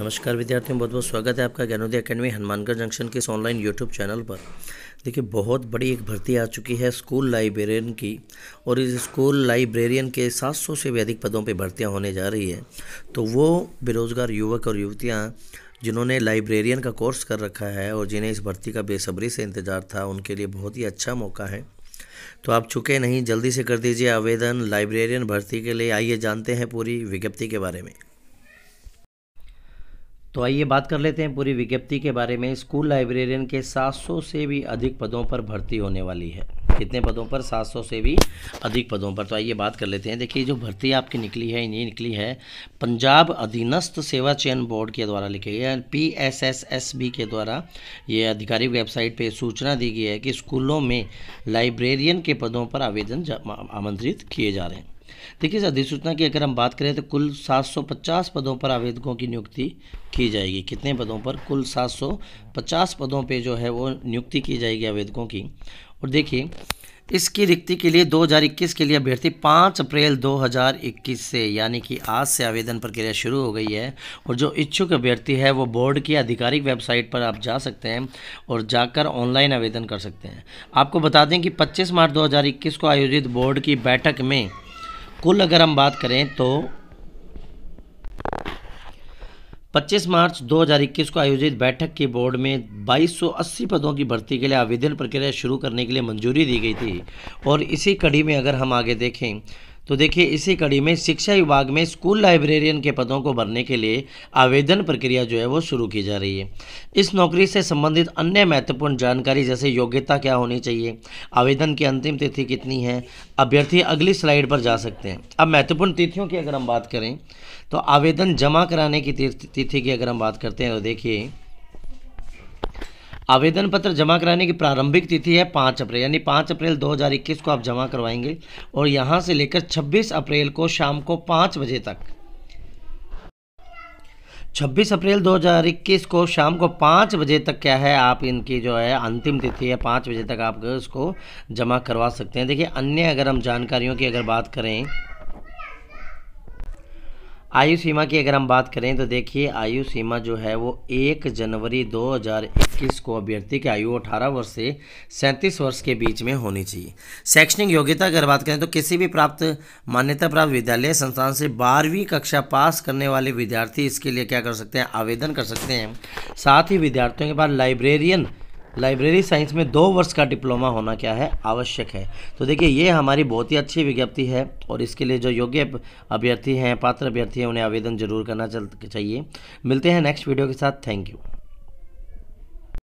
नमस्कार विद्यार्थियों बहुत बहुत स्वागत है आपका ज्ञानोदय अकेडमी हनुमानगढ़ जंक्शन के इस ऑनलाइन यूट्यूब चैनल पर देखिए बहुत बड़ी एक भर्ती आ चुकी है स्कूल लाइब्रेरियन की और इस स्कूल लाइब्रेरियन के 700 से भी अधिक पदों पर भर्तियां होने जा रही है तो वो बेरोज़गार युवक और युवतियाँ जिन्होंने लाइब्रेरियन का कोर्स कर रखा है और जिन्हें इस भर्ती का बेसब्री से इंतज़ार था उनके लिए बहुत ही अच्छा मौका है तो आप चुके नहीं जल्दी से कर दीजिए आवेदन लाइब्रेरियन भर्ती के लिए आइए जानते हैं पूरी विज्ञप्ति के बारे में तो आइए बात कर लेते हैं पूरी विज्ञप्ति के बारे में स्कूल लाइब्रेरियन के 700 से भी अधिक पदों पर भर्ती होने वाली है कितने पदों पर 700 से भी अधिक पदों पर तो आइए बात कर लेते हैं देखिए जो भर्ती आपकी निकली है इन्हीं निकली है पंजाब अधीनस्थ सेवा चयन बोर्ड के द्वारा लिखी गई P S S S B के द्वारा ये आधिकारिक वेबसाइट पर सूचना दी गई है कि स्कूलों में लाइब्रेरियन के पदों पर आवेदन आमंत्रित किए जा रहे हैं देखिए इस अधिसूचना की अगर हम बात करें तो कुल 750 पदों पर आवेदकों की नियुक्ति की जाएगी कितने पदों पर कुल 750 पदों पे जो है वो नियुक्ति की जाएगी आवेदकों की और देखिए इसकी रिक्ति के लिए 2021 के लिए अभ्यर्थी 5 अप्रैल 2021 से यानी कि आज से आवेदन प्रक्रिया शुरू हो गई है और जो इच्छुक अभ्यर्थी है वो बोर्ड की आधिकारिक वेबसाइट पर आप जा सकते हैं और जाकर ऑनलाइन आवेदन कर सकते हैं आपको बता दें कि 25 मार्च 2021 को आयोजित बोर्ड की बैठक में कुल अगर हम बात करें तो 25 मार्च 2021 को आयोजित बैठक की बोर्ड में 2280 पदों की भर्ती के लिए आवेदन प्रक्रिया शुरू करने के लिए मंजूरी दी गई थी और इसी कड़ी में अगर हम आगे देखें तो देखिए इसी कड़ी में शिक्षा विभाग में स्कूल लाइब्रेरियन के पदों को भरने के लिए आवेदन प्रक्रिया जो है वो शुरू की जा रही है इस नौकरी से संबंधित अन्य महत्वपूर्ण जानकारी जैसे योग्यता क्या होनी चाहिए आवेदन की अंतिम तिथि कितनी है अभ्यर्थी अगली स्लाइड पर जा सकते हैं अब महत्वपूर्ण तिथियों की अगर हम बात करें तो आवेदन जमा कराने की तिथि की अगर हम बात करते हैं तो देखिए आवेदन पत्र जमा कराने की प्रारंभिक तिथि है पाँच अप्रैल यानी पाँच अप्रैल 2021 को आप जमा करवाएंगे और यहाँ से लेकर 26 अप्रैल को शाम को पाँच बजे तक 26 अप्रैल 2021 को शाम को पाँच बजे तक क्या है आप इनकी जो है अंतिम तिथि है पाँच बजे तक आप इसको जमा करवा सकते हैं देखिए अन्य अगर हम जानकारियों की अगर बात करें आयु सीमा की अगर हम बात करें तो देखिए आयु सीमा जो है वो एक जनवरी 2021 को अभ्यर्थी की आयु 18 वर्ष से 37 वर्ष के बीच में होनी चाहिए शैक्षणिक योग्यता अगर बात करें तो किसी भी प्राप्त मान्यता प्राप्त विद्यालय संस्थान से बारहवीं कक्षा पास करने वाले विद्यार्थी इसके लिए क्या कर सकते हैं आवेदन कर सकते हैं साथ ही विद्यार्थियों के पास लाइब्रेरियन लाइब्रेरी साइंस में दो वर्ष का डिप्लोमा होना क्या है आवश्यक है तो देखिए ये हमारी बहुत ही अच्छी विज्ञप्ति है और इसके लिए जो योग्य अभ्यर्थी हैं पात्र अभ्यर्थी हैं उन्हें आवेदन जरूर करना चाहिए मिलते हैं नेक्स्ट वीडियो के साथ थैंक यू